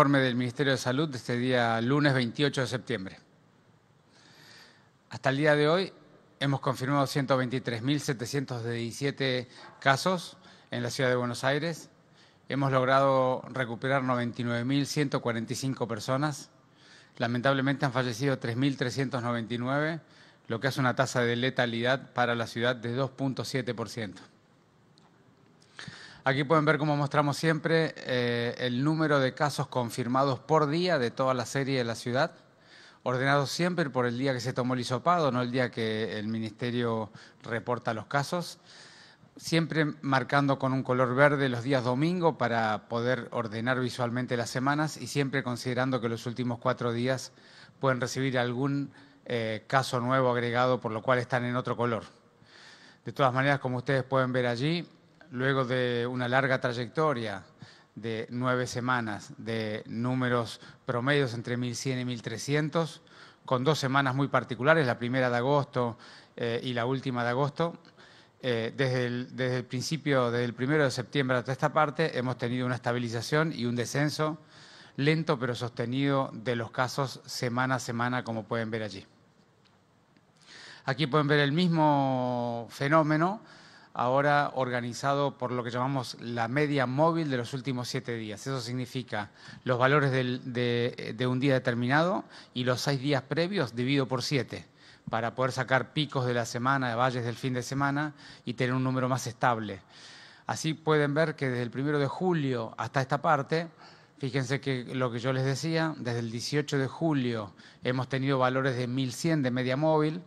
informe del Ministerio de Salud de este día lunes 28 de septiembre. Hasta el día de hoy hemos confirmado 123.717 casos en la ciudad de Buenos Aires. Hemos logrado recuperar 99.145 personas. Lamentablemente han fallecido 3.399, lo que hace una tasa de letalidad para la ciudad de 2.7%. Aquí pueden ver, como mostramos siempre, eh, el número de casos confirmados por día de toda la serie de la ciudad, ordenados siempre por el día que se tomó el hisopado, no el día que el ministerio reporta los casos. Siempre marcando con un color verde los días domingo para poder ordenar visualmente las semanas y siempre considerando que los últimos cuatro días pueden recibir algún eh, caso nuevo agregado, por lo cual están en otro color. De todas maneras, como ustedes pueden ver allí, luego de una larga trayectoria de nueve semanas de números promedios entre 1.100 y 1.300, con dos semanas muy particulares, la primera de agosto eh, y la última de agosto. Eh, desde, el, desde, el, principio, del el primero de septiembre hasta esta parte, hemos tenido una estabilización y un descenso lento pero sostenido de los casos semana a semana, como pueden ver allí. Aquí pueden ver el mismo fenómeno, ahora organizado por lo que llamamos la media móvil de los últimos siete días. Eso significa los valores de, un día determinado y los seis días previos dividido por siete para poder sacar picos de la semana, de valles del fin de semana y tener un número más estable. Así pueden ver que desde el primero de julio hasta esta parte, fíjense que lo que yo les decía, desde el 18 de julio hemos tenido valores de 1100 de media móvil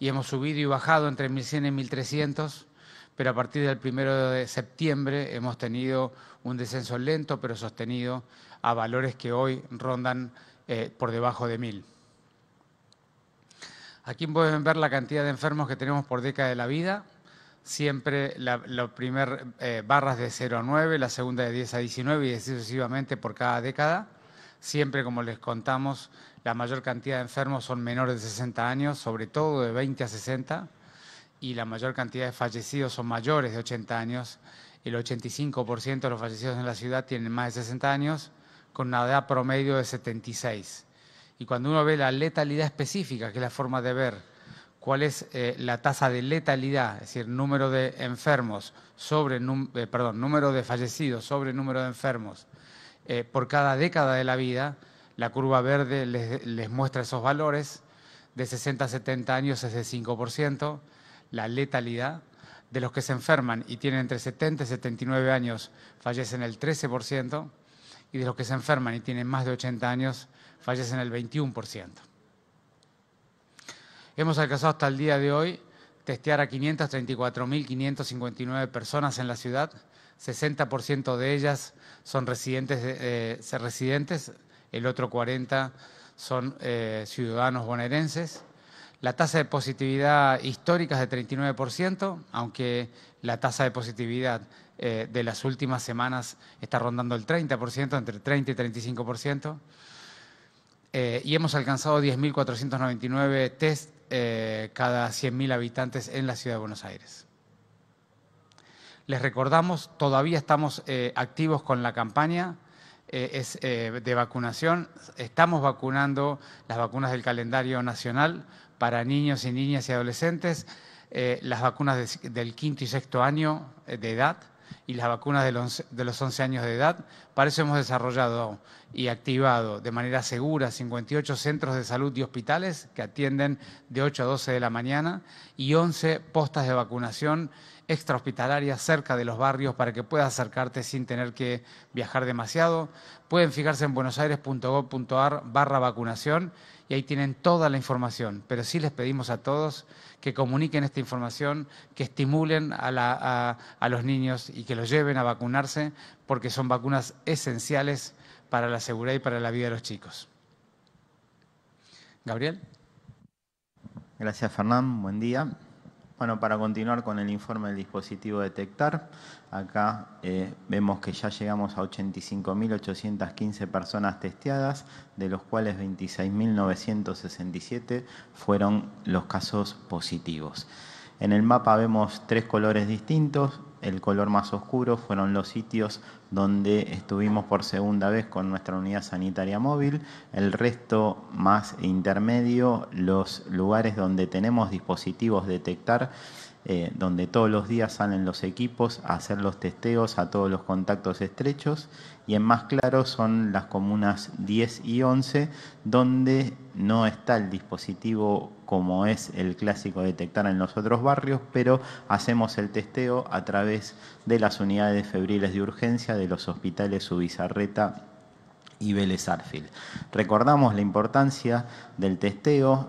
y hemos subido y bajado entre 1100 y 1300 pero a partir del primero de septiembre hemos tenido un descenso lento pero sostenido a valores que hoy rondan eh, por debajo de mil. Aquí pueden ver la cantidad de enfermos que tenemos por década de la vida. Siempre la, primeras primera eh, barras de 0 a 9, la segunda de 10 a 19 y así sucesivamente por cada década. Siempre, como les contamos, la mayor cantidad de enfermos son menores de 60 años, sobre todo de 20 a 60 y la mayor cantidad de fallecidos son mayores de 80 años. El 85% de los fallecidos en la ciudad tienen más de 60 años, con una edad promedio de 76. Y cuando uno ve la letalidad específica, que es la forma de ver cuál es eh, la tasa de letalidad, es decir, número de enfermos sobre, eh, perdón, número de fallecidos sobre número de enfermos eh, por cada década de la vida, la curva verde les, muestra esos valores. De 60 a 70 años es de 5%, la letalidad de los que se enferman y tienen entre 70 y 79 años fallecen el 13% y de los que se enferman y tienen más de 80 años fallecen el 21%. Hemos alcanzado hasta el día de hoy testear a 534.559 personas en la ciudad, 60% de ellas son residentes, eh, residentes el otro 40% son eh, ciudadanos bonaerenses la tasa de positividad histórica es de 39%, aunque la tasa de positividad eh, de las últimas semanas está rondando el 30%, entre 30 y 35%. Eh, y hemos alcanzado 10.499 test eh, cada 100.000 habitantes en la ciudad de Buenos Aires. Les recordamos, todavía estamos eh, activos con la campaña de vacunación. Estamos vacunando las vacunas del calendario nacional para niños y niñas y adolescentes, eh, las vacunas del quinto y sexto año eh, de edad y las vacunas de los, de 11 años de edad. Para eso hemos desarrollado y activado de manera segura 58 centros de salud y hospitales que atienden de 8 a 12 de la mañana y 11 postas de vacunación extrahospitalarias cerca de los barrios para que puedas acercarte sin tener que viajar demasiado. Pueden fijarse en buenosaires.gov.ar barra vacunación y ahí tienen toda la información. Pero sí les pedimos a todos que comuniquen esta información, que estimulen a, los niños y que los lleven a vacunarse, porque son vacunas esenciales para la seguridad y para la vida de los chicos. Gabriel. Gracias, Fernán. Buen día. Bueno, para continuar con el informe del dispositivo Detectar, acá eh, vemos que ya llegamos a 85.815 personas testeadas, de los cuales 26.967 fueron los casos positivos. En el mapa vemos tres colores distintos, el color más oscuro fueron los sitios donde estuvimos por segunda vez con nuestra unidad sanitaria móvil, el resto más intermedio, los lugares donde tenemos dispositivos detectar eh, donde todos los días salen los equipos a hacer los testeos a todos los contactos estrechos y en más claro son las comunas 10 y 11 donde no está el dispositivo como es el clásico detectar en los otros barrios, pero hacemos el testeo a través de las unidades febriles de urgencia de los hospitales Ubizarreta y Vélez Recordamos la importancia del testeo,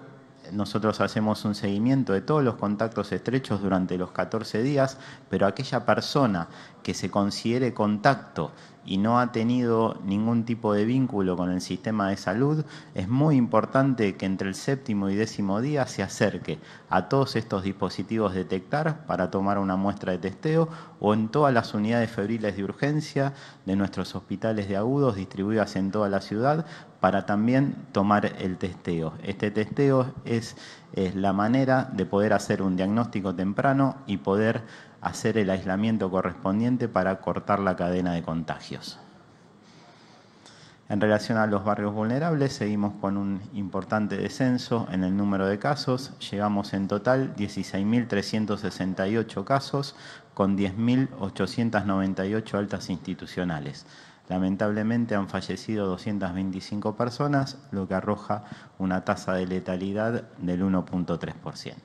nosotros hacemos un seguimiento de todos los contactos estrechos durante los 14 días, pero aquella persona que se considere contacto y no ha tenido ningún tipo de vínculo con el sistema de salud, es muy importante que entre el séptimo y décimo día se acerque a todos estos dispositivos detectar para tomar una muestra de testeo o en todas las unidades febriles de urgencia de nuestros hospitales de agudos distribuidas en toda la ciudad para también tomar el testeo. Este testeo es, la manera de poder hacer un diagnóstico temprano y poder hacer el aislamiento correspondiente para cortar la cadena de contagios. En relación a los barrios vulnerables, seguimos con un importante descenso en el número de casos. Llegamos en total 16.368 casos con 10.898 altas institucionales. Lamentablemente han fallecido 225 personas, lo que arroja una tasa de letalidad del 1.3%.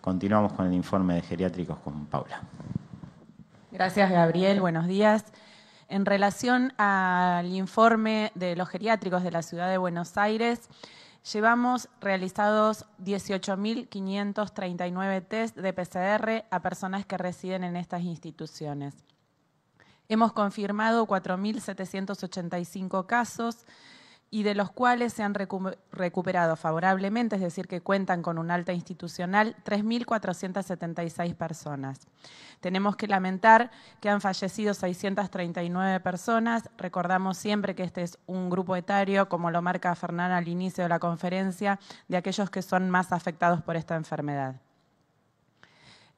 Continuamos con el informe de geriátricos con Paula. Gracias, Gabriel. Buenos días. En relación al informe de los geriátricos de la ciudad de Buenos Aires, llevamos realizados 18.539 test de PCR a personas que residen en estas instituciones. Hemos confirmado 4.785 casos y de los cuales se han recuperado favorablemente, es decir, que cuentan con un alta institucional, 3.476 personas. Tenemos que lamentar que han fallecido 639 personas. Recordamos siempre que este es un grupo etario, como lo marca Fernanda al inicio de la conferencia, de aquellos que son más afectados por esta enfermedad.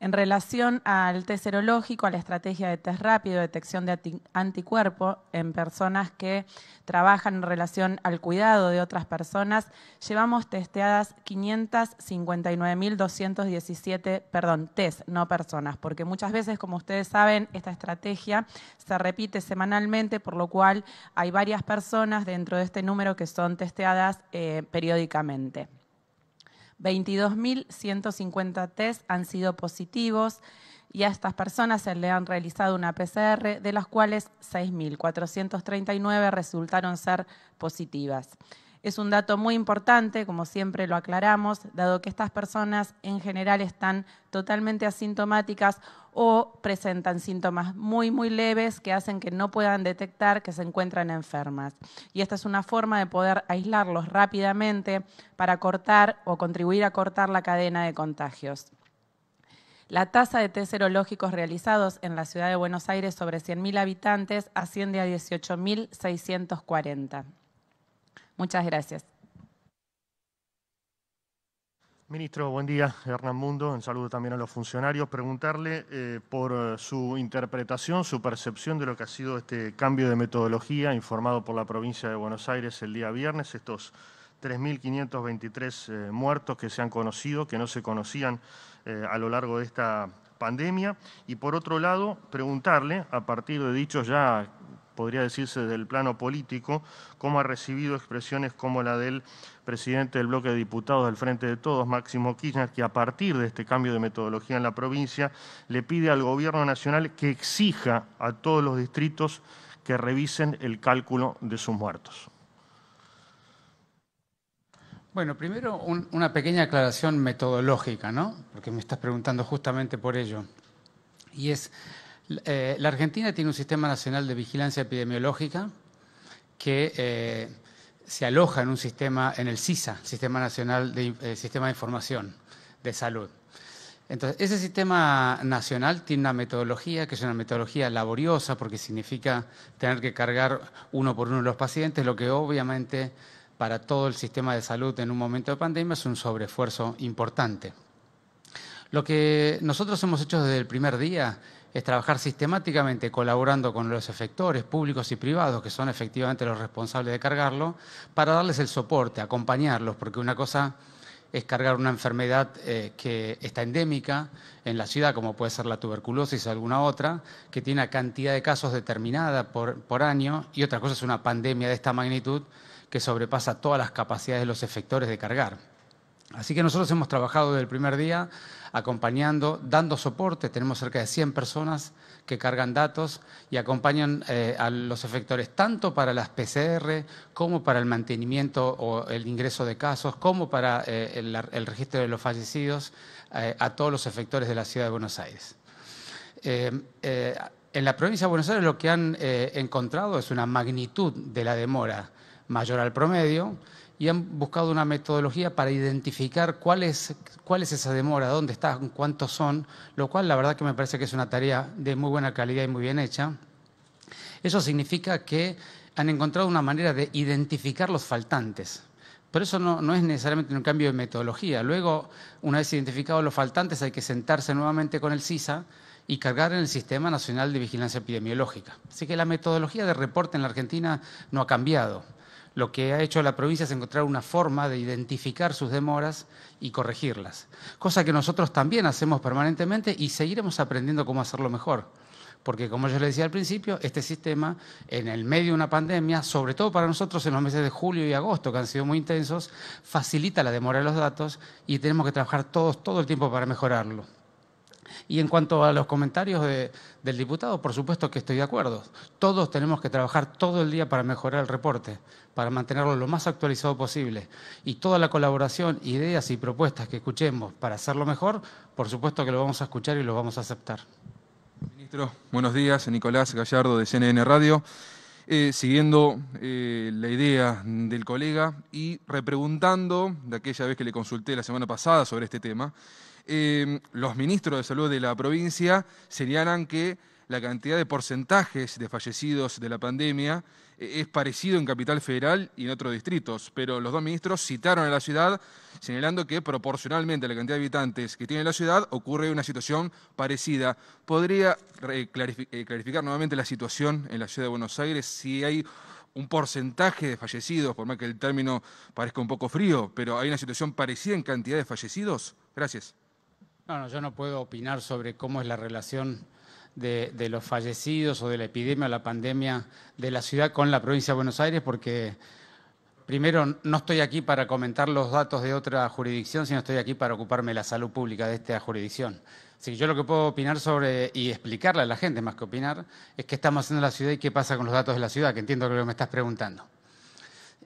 En relación al test serológico, a la estrategia de test rápido, detección de anticuerpo en personas que trabajan en relación al cuidado de otras personas, llevamos testeadas 559.217, perdón, test, no personas, porque muchas veces, como ustedes saben, esta estrategia se repite semanalmente, por lo cual hay varias personas dentro de este número que son testeadas eh, periódicamente. 22.150 test han sido positivos y a estas personas se le han realizado una PCR, de las cuales 6.439 resultaron ser positivas. Es un dato muy importante, como siempre lo aclaramos, dado que estas personas en general están totalmente asintomáticas o presentan síntomas muy, muy leves que hacen que no puedan detectar que se encuentran enfermas. Y esta es una forma de poder aislarlos rápidamente para cortar o contribuir a cortar la cadena de contagios. La tasa de test serológicos realizados en la ciudad de Buenos Aires sobre 100.000 habitantes asciende a 18.640. Muchas gracias. Ministro, buen día. Hernán Mundo, un saludo también a los funcionarios. Preguntarle eh, por eh, su interpretación, su percepción de lo que ha sido este cambio de metodología informado por la provincia de Buenos Aires el día viernes, estos 3.523 eh, muertos que se han conocido, que no se conocían a lo largo de esta pandemia. Y por otro lado, preguntarle, a partir de dichos ya podría decirse del plano político, cómo ha recibido expresiones como la del presidente del bloque de diputados del Frente de Todos, Máximo Kirchner, que a partir de este cambio de metodología en la provincia le pide al gobierno nacional que exija a todos los distritos que revisen el cálculo de sus muertos. Bueno, primero una pequeña aclaración metodológica, ¿no? Porque me estás preguntando justamente por ello. Y es, eh, la Argentina tiene un sistema nacional de vigilancia epidemiológica que eh, se aloja en un sistema, en el CISA, Sistema Nacional de, eh, Sistema de Información de Salud. Entonces, ese sistema nacional tiene una metodología que es una metodología laboriosa porque significa tener que cargar uno por uno los pacientes, lo que obviamente para todo el sistema de salud en un momento de pandemia es un sobreesfuerzo importante. Lo que nosotros hemos hecho desde el primer día es trabajar sistemáticamente colaborando con los efectores públicos y privados, que son efectivamente los responsables de cargarlo, para darles el soporte, acompañarlos, porque una cosa es cargar una enfermedad eh, que está endémica en la ciudad, como puede ser la tuberculosis o alguna otra, que tiene una cantidad de casos determinada por año, y otra cosa es una pandemia de esta magnitud que sobrepasa todas las capacidades de los efectores de cargar. Así que nosotros hemos trabajado desde el primer día acompañando, dando soporte. Tenemos cerca de 100 personas que cargan datos y acompañan eh, a los efectores tanto para las PCR como para el mantenimiento o el ingreso de casos, como para eh, el, registro de los fallecidos eh, a todos los efectores de la Ciudad de Buenos Aires. en la provincia de Buenos Aires lo que han encontrado es una magnitud de la demora mayor al promedio y han buscado una metodología para identificar cuál es, esa demora, dónde están, cuántos son, lo cual la verdad que me parece que es una tarea de muy buena calidad y muy bien hecha. Eso significa que han encontrado una manera de identificar los faltantes. Pero eso no, no, es necesariamente un cambio de metodología. Luego, una vez identificados los faltantes, hay que sentarse nuevamente con el CISA y cargar en el Sistema Nacional de Vigilancia Epidemiológica. Así que la metodología de reporte en la Argentina no ha cambiado. Lo que ha hecho la provincia es encontrar una forma de identificar sus demoras y corregirlas, cosa que nosotros también hacemos permanentemente y seguiremos aprendiendo cómo hacerlo mejor. Porque como yo le decía al principio, este sistema en el medio de una pandemia, sobre todo para nosotros en los meses de julio y agosto, que han sido muy intensos, facilita la demora de los datos y tenemos que trabajar todos todo el tiempo para mejorarlo. Y en cuanto a los comentarios del diputado, por supuesto que estoy de acuerdo. Todos tenemos que trabajar todo el día para mejorar el reporte, para mantenerlo lo más actualizado posible. Y toda la colaboración, ideas y propuestas que escuchemos para hacerlo mejor, por supuesto que lo vamos a escuchar y lo vamos a aceptar. Ministro, buenos días. Nicolás Gallardo de CNN Radio. Eh, siguiendo eh, la idea del colega y repreguntando de aquella vez que le consulté la semana pasada sobre este tema, Em, los ministros de salud de la provincia señalan que la cantidad de porcentajes de fallecidos de la pandemia eh, es parecido en Capital Federal y en otros distritos, pero los dos ministros citaron a la ciudad señalando que proporcionalmente a la cantidad de habitantes que tiene la ciudad ocurre una situación parecida. ¿Podría eh, eh, clarificar nuevamente la situación en la ciudad de Buenos Aires si hay un porcentaje de fallecidos, por más que el término parezca un poco frío, pero hay una situación parecida en cantidad de fallecidos? Gracias. No, no, yo no puedo opinar sobre cómo es la relación de, los fallecidos o de la epidemia o la pandemia de la ciudad con la provincia de Buenos Aires, porque primero no estoy aquí para comentar los datos de otra jurisdicción, sino estoy aquí para ocuparme de la salud pública de esta jurisdicción. Así que yo lo que puedo opinar sobre y explicarle a la gente, más que opinar, es qué estamos haciendo en la ciudad y qué pasa con los datos de la ciudad, que entiendo lo que me estás preguntando.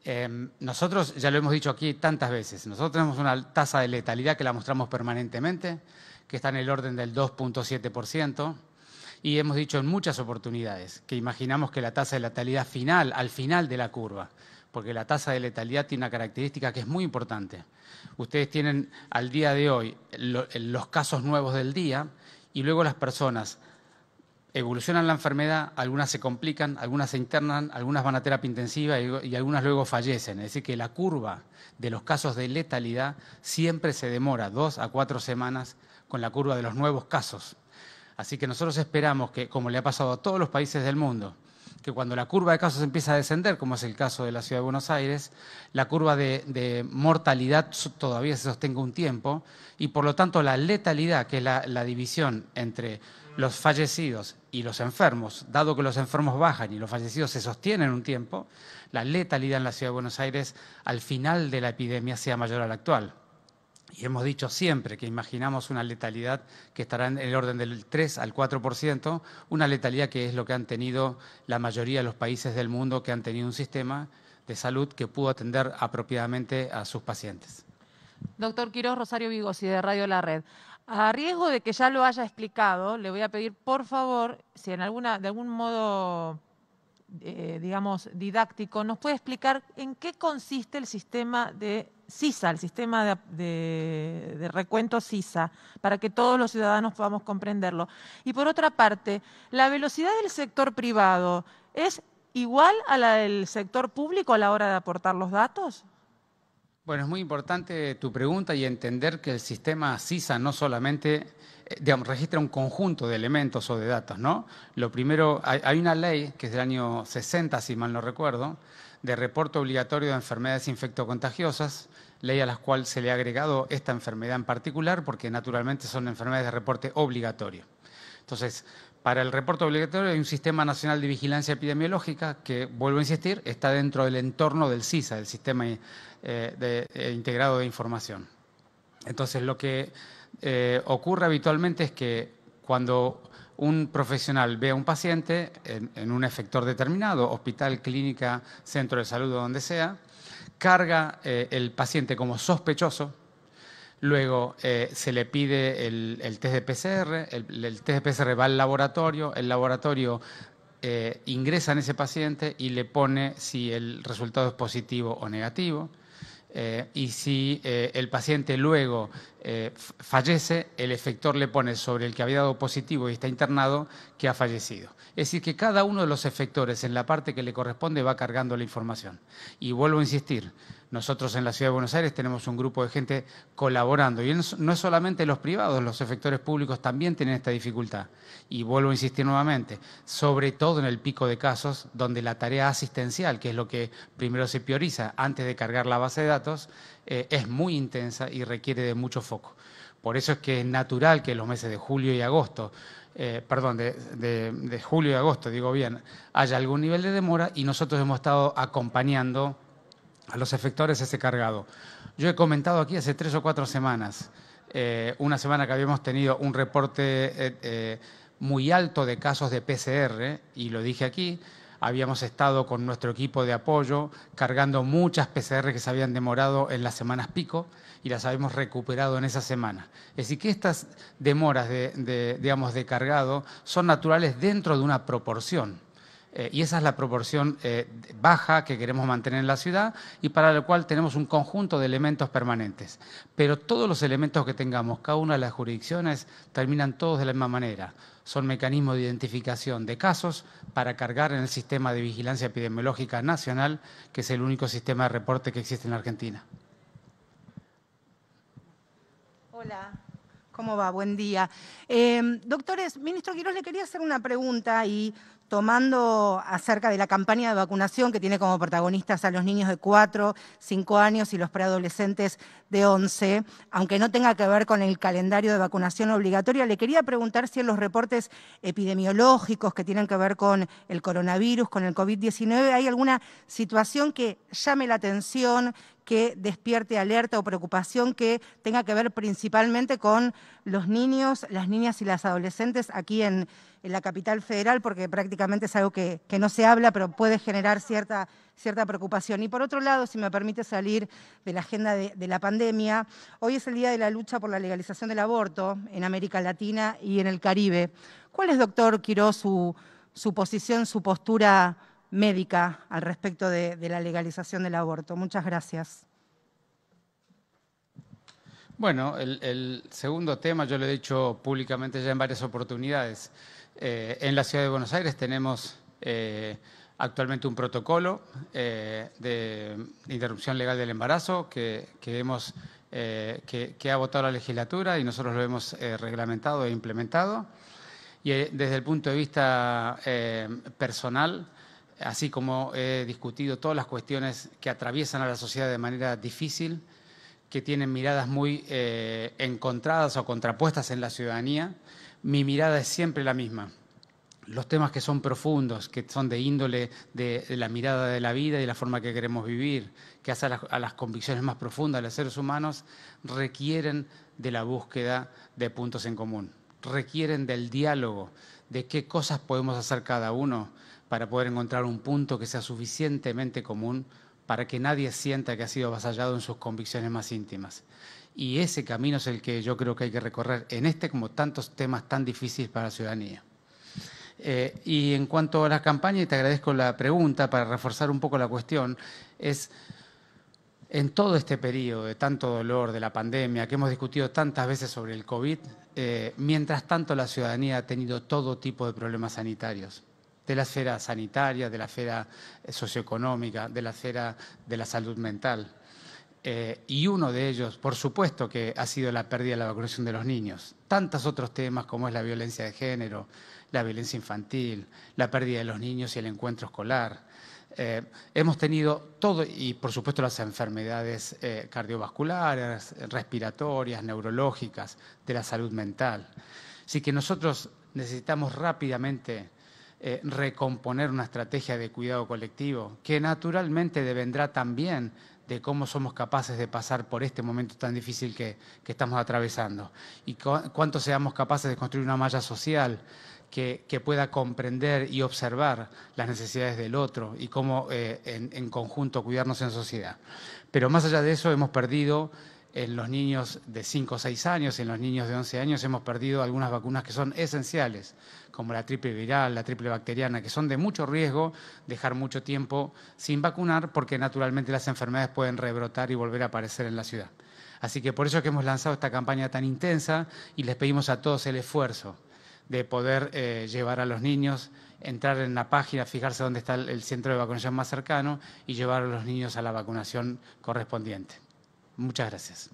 Em, nosotros, ya lo hemos dicho aquí tantas veces, nosotros tenemos una tasa de letalidad que la mostramos permanentemente, que está en el orden del 2.7%, y hemos dicho en muchas oportunidades que imaginamos que la tasa de letalidad final, al final de la curva, porque la tasa de letalidad tiene una característica que es muy importante. Ustedes tienen al día de hoy los casos nuevos del día y luego las personas evolucionan la enfermedad, algunas se complican, algunas se internan, algunas van a terapia intensiva y, algunas luego fallecen. Es decir, que la curva de los casos de letalidad siempre se demora dos a cuatro semanas con la curva de los nuevos casos. Así que nosotros esperamos que, como le ha pasado a todos los países del mundo, que cuando la curva de casos empieza a descender, como es el caso de la ciudad de Buenos Aires, la curva de, mortalidad todavía se sostenga un tiempo y por lo tanto la letalidad, que es la, la división entre los fallecidos y los enfermos, dado que los enfermos bajan y los fallecidos se sostienen un tiempo, la letalidad en la ciudad de Buenos Aires al final de la epidemia sea mayor a la actual y hemos dicho siempre que imaginamos una letalidad que estará en el orden del 3 al 4%, una letalidad que es lo que han tenido la mayoría de los países del mundo que han tenido un sistema de salud que pudo atender apropiadamente a sus pacientes. Doctor Quiroz Rosario y de Radio La Red. A riesgo de que ya lo haya explicado, le voy a pedir por favor, si en alguna, de algún modo, eh, digamos, didáctico, nos puede explicar en qué consiste el sistema de CISA, el sistema de, recuento CISA, para que todos los ciudadanos podamos comprenderlo. Y por otra parte, la velocidad del sector privado es igual a la del sector público a la hora de aportar los datos. Bueno, es muy importante tu pregunta y entender que el sistema CISA no solamente eh, registra un conjunto de elementos o de datos, ¿no? Lo primero, hay una ley que es del año 60, si mal no recuerdo, de reporte obligatorio de enfermedades infectocontagiosas, ley a la cual se le ha agregado esta enfermedad en particular porque naturalmente son enfermedades de reporte obligatorio. Entonces, para el reporte obligatorio hay un Sistema Nacional de Vigilancia Epidemiológica que, vuelvo a insistir, está dentro del entorno del CISA, del Sistema eh, de, eh, Integrado de Información. Entonces, lo que eh, ocurre habitualmente es que cuando un profesional ve a un paciente en, un efector determinado, hospital, clínica, centro de salud o donde sea, carga eh, el paciente como sospechoso, luego eh, se le pide el, test de PCR, el, test de PCR va al laboratorio, el laboratorio eh, ingresa en ese paciente y le pone si el resultado es positivo o negativo. y si el paciente luego eh, fallece, el efector le pone sobre el que había dado positivo y está internado que ha fallecido. Es decir, que cada uno de los efectores en la parte que le corresponde va cargando la información. Y vuelvo a insistir, nosotros en la Ciudad de Buenos Aires tenemos un grupo de gente colaborando. Y no es solamente los privados, los efectores públicos también tienen esta dificultad. Y vuelvo a insistir nuevamente, sobre todo en el pico de casos donde la tarea asistencial, que es lo que primero se prioriza antes de cargar la base de datos, eh, es muy intensa y requiere de mucho foco. Por eso es que es natural que en los meses de julio y agosto, eh, perdón, de, julio y agosto, digo bien, haya algún nivel de demora y nosotros hemos estado acompañando a los efectores ese cargado. Yo he comentado aquí hace tres o cuatro semanas, eh, una semana que habíamos tenido un reporte muy alto de casos de PCR, y lo dije aquí, habíamos estado con nuestro equipo de apoyo cargando muchas PCR que se habían demorado en las semanas pico y las habíamos recuperado en esa semana. Es decir, que estas demoras de, digamos, de cargado son naturales dentro de una proporción. Eh, y esa es la proporción eh, baja que queremos mantener en la ciudad y para la cual tenemos un conjunto de elementos permanentes. Pero todos los elementos que tengamos, cada una de las jurisdicciones, terminan todos de la misma manera son mecanismos de identificación de casos para cargar en el sistema de vigilancia epidemiológica nacional, que es el único sistema de reporte que existe en Argentina. Hola, ¿cómo va? Buen día. Eh, doctores, ministro Quiroz, le quería hacer una pregunta y tomando acerca de la campaña de vacunación que tiene como protagonistas a los niños de 4, 5 años y los preadolescentes de 11, aunque no tenga que ver con el calendario de vacunación obligatoria, le quería preguntar si en los reportes epidemiológicos que tienen que ver con el coronavirus, con el COVID-19, hay alguna situación que llame la atención, que despierte alerta o preocupación que tenga que ver principalmente con los niños, las niñas y las adolescentes aquí en, la capital federal, porque prácticamente es algo que, no se habla, pero puede generar cierta, cierta preocupación. Y por otro lado, si me permite salir de la agenda de, la pandemia, hoy es el día de la lucha por la legalización del aborto en América Latina y en el Caribe. ¿Cuál es, doctor Quiró, su, su posición, su postura? médica al respecto de, la legalización del aborto. Muchas gracias. Bueno, el, segundo tema, yo lo he dicho públicamente ya en varias oportunidades. Eh, en la ciudad de Buenos Aires tenemos eh, actualmente un protocolo eh, de interrupción legal del embarazo que, que, ha votado la legislatura y nosotros lo hemos reglamentado e implementado. Y desde el punto de vista personal, así como he discutido todas las cuestiones que atraviesan a la sociedad de manera difícil, que tienen miradas muy eh, encontradas o contrapuestas en la ciudadanía, mi mirada es siempre la misma. Los temas que son profundos, que son de índole de, la mirada de la vida y de la forma que queremos vivir, que hacen a las convicciones más profundas de los seres humanos, requieren de la búsqueda de puntos en común, requieren del diálogo, de qué cosas podemos hacer cada uno para poder encontrar un punto que sea suficientemente común para que nadie sienta que ha sido avasallado en sus convicciones más íntimas. Y ese camino es el que yo creo que hay que recorrer en este como tantos temas tan difíciles para la ciudadanía. Eh, y en cuanto a la campaña, y te agradezco la pregunta para reforzar un poco la cuestión, es en todo este periodo de tanto dolor de la pandemia, que hemos discutido tantas veces sobre el COVID, eh, mientras tanto la ciudadanía ha tenido todo tipo de problemas sanitarios de la esfera sanitaria, de la esfera eh, socioeconómica, de la esfera de la salud mental. Eh, y uno de ellos, por supuesto, que ha sido la pérdida de la vacunación de los niños. Tantos otros temas como es la violencia de género, la violencia infantil, la pérdida de los niños y el encuentro escolar. Eh, hemos tenido todo, y por supuesto las enfermedades cardiovasculares, respiratorias, neurológicas, de la salud mental. Así que nosotros necesitamos rápidamente eh, recomponer una estrategia de cuidado colectivo, que naturalmente devendrá también de cómo somos capaces de pasar por este momento tan difícil que, estamos atravesando y cuánto seamos capaces de construir una malla social que, pueda comprender y observar las necesidades del otro y cómo eh, en, conjunto cuidarnos en sociedad. Pero más allá de eso hemos perdido en los niños de 5 o 6 años, en los niños de 11 años hemos perdido algunas vacunas que son esenciales, como la triple viral, la triple bacteriana, que son de mucho riesgo dejar mucho tiempo sin vacunar porque naturalmente las enfermedades pueden rebrotar y volver a aparecer en la ciudad. Así que por eso es que hemos lanzado esta campaña tan intensa y les pedimos a todos el esfuerzo de poder eh, llevar a los niños, entrar en la página, fijarse dónde está el centro de vacunación más cercano y llevar a los niños a la vacunación correspondiente. Muchas gracias.